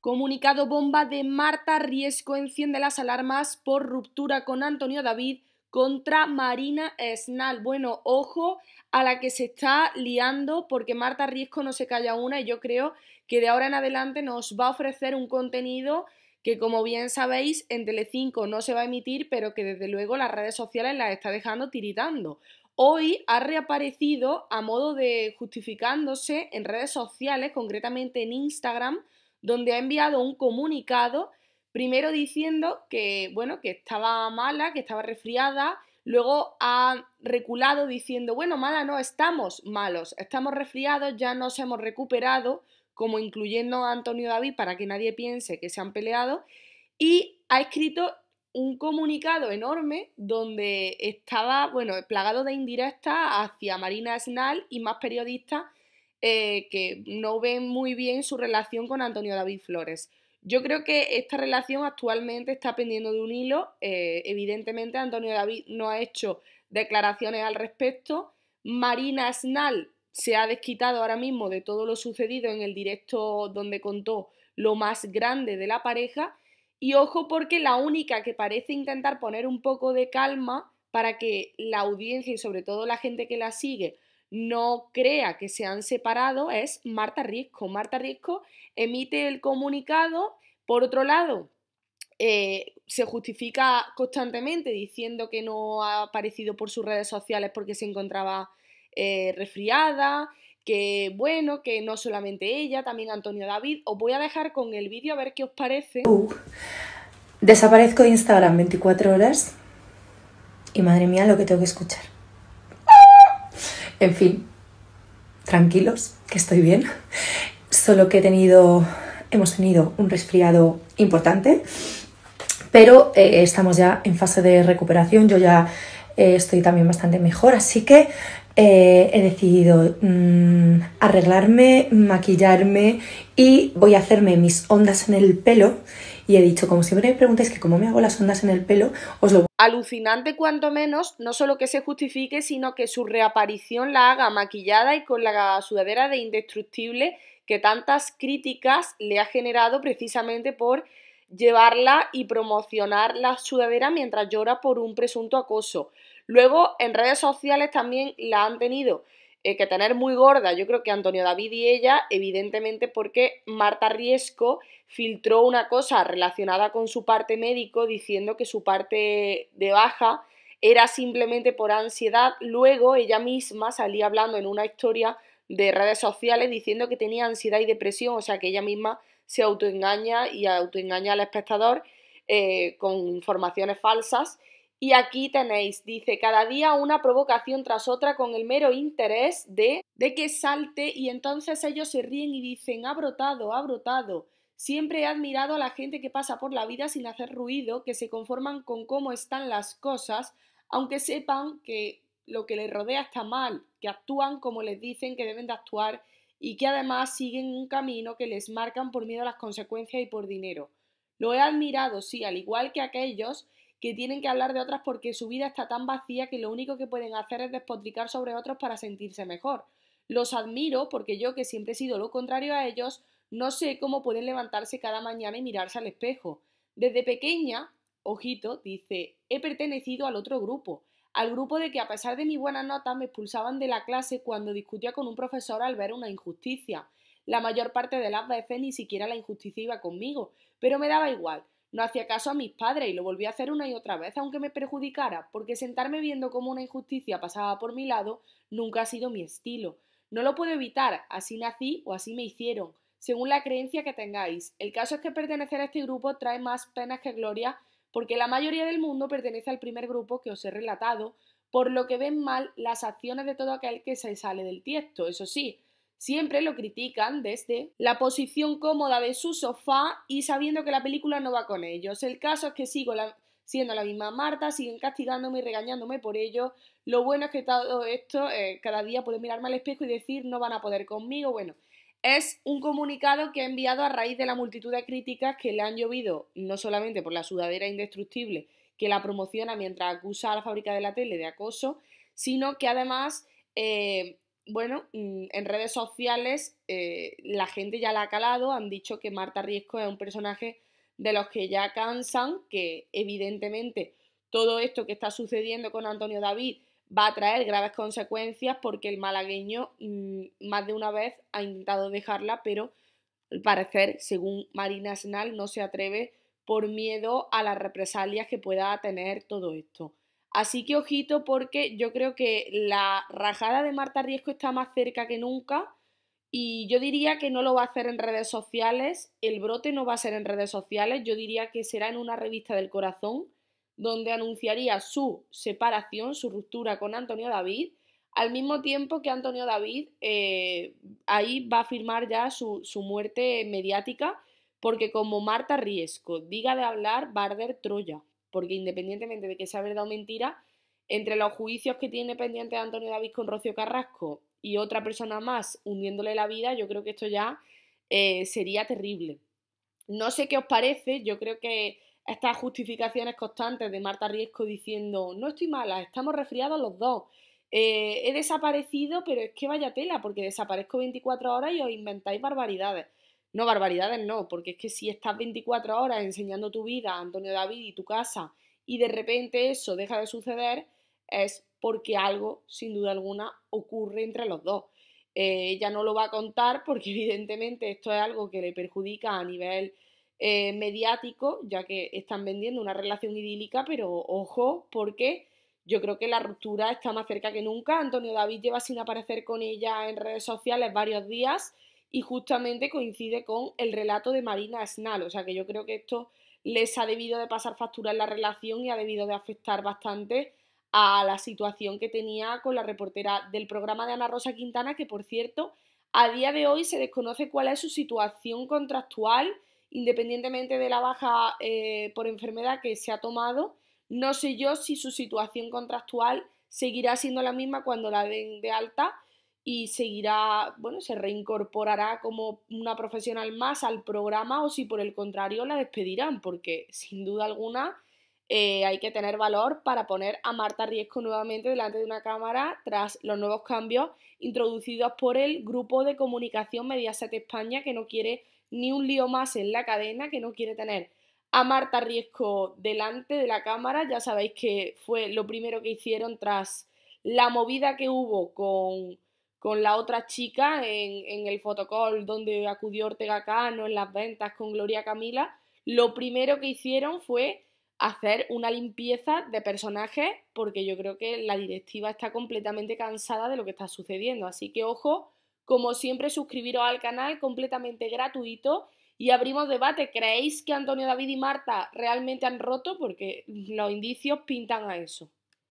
Comunicado bomba de Marta Riesco enciende las alarmas por ruptura con Antonio David contra Marina Snall. Bueno, ojo a la que se está liando porque Marta Riesco no se calla una y yo creo que de ahora en adelante nos va a ofrecer un contenido que como bien sabéis en Telecinco no se va a emitir, pero que desde luego las redes sociales las está dejando tiritando. Hoy ha reaparecido a modo de justificándose en redes sociales, concretamente en Instagram, donde ha enviado un comunicado, primero diciendo que, bueno, que estaba mala, que estaba resfriada, luego ha reculado diciendo, bueno, mala no, estamos malos, estamos resfriados, ya nos hemos recuperado, como incluyendo a Antonio David para que nadie piense que se han peleado, y ha escrito un comunicado enorme donde estaba, bueno, plagado de indirectas hacia Marina Snal y más periodistas eh, que no ven muy bien su relación con Antonio David Flores. Yo creo que esta relación actualmente está pendiendo de un hilo. Eh, evidentemente, Antonio David no ha hecho declaraciones al respecto. Marina Snal se ha desquitado ahora mismo de todo lo sucedido en el directo donde contó lo más grande de la pareja. Y ojo porque la única que parece intentar poner un poco de calma para que la audiencia y sobre todo la gente que la sigue no crea que se han separado es Marta Risco. Marta Risco emite el comunicado, por otro lado, eh, se justifica constantemente diciendo que no ha aparecido por sus redes sociales porque se encontraba eh, resfriada, que bueno, que no solamente ella, también Antonio David. Os voy a dejar con el vídeo a ver qué os parece. desaparezco de Instagram 24 horas y madre mía lo que tengo que escuchar. En fin, tranquilos, que estoy bien. Solo que he tenido, hemos tenido un resfriado importante, pero eh, estamos ya en fase de recuperación. Yo ya eh, estoy también bastante mejor, así que eh, he decidido mm, arreglarme, maquillarme y voy a hacerme mis ondas en el pelo. Y he dicho, como siempre me preguntáis que cómo me hago las ondas en el pelo, os lo Alucinante cuanto menos, no solo que se justifique, sino que su reaparición la haga maquillada y con la sudadera de indestructible que tantas críticas le ha generado precisamente por llevarla y promocionar la sudadera mientras llora por un presunto acoso. Luego en redes sociales también la han tenido eh, que tener muy gorda, yo creo que Antonio David y ella, evidentemente porque Marta Riesco filtró una cosa relacionada con su parte médico diciendo que su parte de baja era simplemente por ansiedad. Luego ella misma salía hablando en una historia de redes sociales diciendo que tenía ansiedad y depresión, o sea que ella misma se autoengaña y autoengaña al espectador eh, con informaciones falsas. Y aquí tenéis, dice, cada día una provocación tras otra con el mero interés de, de que salte y entonces ellos se ríen y dicen, ha brotado, ha brotado. Siempre he admirado a la gente que pasa por la vida sin hacer ruido, que se conforman con cómo están las cosas, aunque sepan que lo que les rodea está mal, que actúan como les dicen que deben de actuar y que además siguen un camino que les marcan por miedo a las consecuencias y por dinero. Lo he admirado, sí, al igual que aquellos que tienen que hablar de otras porque su vida está tan vacía que lo único que pueden hacer es despotricar sobre otros para sentirse mejor. Los admiro porque yo, que siempre he sido lo contrario a ellos, no sé cómo pueden levantarse cada mañana y mirarse al espejo. Desde pequeña, ojito, dice, he pertenecido al otro grupo, al grupo de que a pesar de mis buenas notas me expulsaban de la clase cuando discutía con un profesor al ver una injusticia. La mayor parte de las veces ni siquiera la injusticia iba conmigo, pero me daba igual. No hacía caso a mis padres y lo volví a hacer una y otra vez, aunque me perjudicara, porque sentarme viendo cómo una injusticia pasaba por mi lado nunca ha sido mi estilo. No lo puedo evitar, así nací o así me hicieron, según la creencia que tengáis. El caso es que pertenecer a este grupo trae más penas que gloria, porque la mayoría del mundo pertenece al primer grupo que os he relatado, por lo que ven mal las acciones de todo aquel que se sale del tiesto. Eso sí, Siempre lo critican desde la posición cómoda de su sofá y sabiendo que la película no va con ellos. El caso es que sigo siendo la misma Marta, siguen castigándome y regañándome por ello. Lo bueno es que todo esto, eh, cada día puedo mirarme al espejo y decir no van a poder conmigo. Bueno, es un comunicado que ha enviado a raíz de la multitud de críticas que le han llovido, no solamente por la sudadera indestructible que la promociona mientras acusa a la fábrica de la tele de acoso, sino que además eh, bueno, mm, en redes sociales eh, la gente ya la ha calado, han dicho que Marta Riesco es un personaje de los que ya cansan, que evidentemente todo esto que está sucediendo con Antonio David va a traer graves consecuencias porque el malagueño mm, más de una vez ha intentado dejarla, pero al parecer, según Marina Senal, no se atreve por miedo a las represalias que pueda tener todo esto. Así que ojito porque yo creo que la rajada de Marta Riesco está más cerca que nunca y yo diría que no lo va a hacer en redes sociales, el brote no va a ser en redes sociales, yo diría que será en una revista del corazón donde anunciaría su separación, su ruptura con Antonio David, al mismo tiempo que Antonio David eh, ahí va a firmar ya su, muerte mediática porque como Marta Riesco diga de hablar, Barder Troya porque independientemente de que sea verdad o mentira, entre los juicios que tiene pendiente Antonio David con Rocio Carrasco y otra persona más hundiéndole la vida, yo creo que esto ya eh, sería terrible. No sé qué os parece, yo creo que estas justificaciones constantes de Marta Riesco diciendo, no estoy mala, estamos resfriados los dos, eh, he desaparecido, pero es que vaya tela, porque desaparezco 24 horas y os inventáis barbaridades. No, barbaridades no, porque es que si estás 24 horas enseñando tu vida a Antonio David y tu casa y de repente eso deja de suceder, es porque algo, sin duda alguna, ocurre entre los dos. Eh, ella no lo va a contar porque evidentemente esto es algo que le perjudica a nivel eh, mediático, ya que están vendiendo una relación idílica, pero ojo, porque yo creo que la ruptura está más cerca que nunca. Antonio David lleva sin aparecer con ella en redes sociales varios días y justamente coincide con el relato de Marina Snal, o sea que yo creo que esto les ha debido de pasar factura en la relación y ha debido de afectar bastante a la situación que tenía con la reportera del programa de Ana Rosa Quintana, que por cierto, a día de hoy se desconoce cuál es su situación contractual, independientemente de la baja eh, por enfermedad que se ha tomado, no sé yo si su situación contractual seguirá siendo la misma cuando la den de alta y seguirá, bueno, se reincorporará como una profesional más al programa o si por el contrario la despedirán, porque sin duda alguna eh, hay que tener valor para poner a Marta Riesco nuevamente delante de una cámara tras los nuevos cambios introducidos por el grupo de comunicación Mediaset España, que no quiere ni un lío más en la cadena, que no quiere tener a Marta Riesco delante de la cámara. Ya sabéis que fue lo primero que hicieron tras la movida que hubo con con la otra chica en, el fotocall donde acudió Ortega Cano, en las ventas con Gloria Camila, lo primero que hicieron fue hacer una limpieza de personajes porque yo creo que la directiva está completamente cansada de lo que está sucediendo. Así que ojo, como siempre, suscribiros al canal completamente gratuito y abrimos debate. ¿Creéis que Antonio David y Marta realmente han roto? Porque los indicios pintan a eso.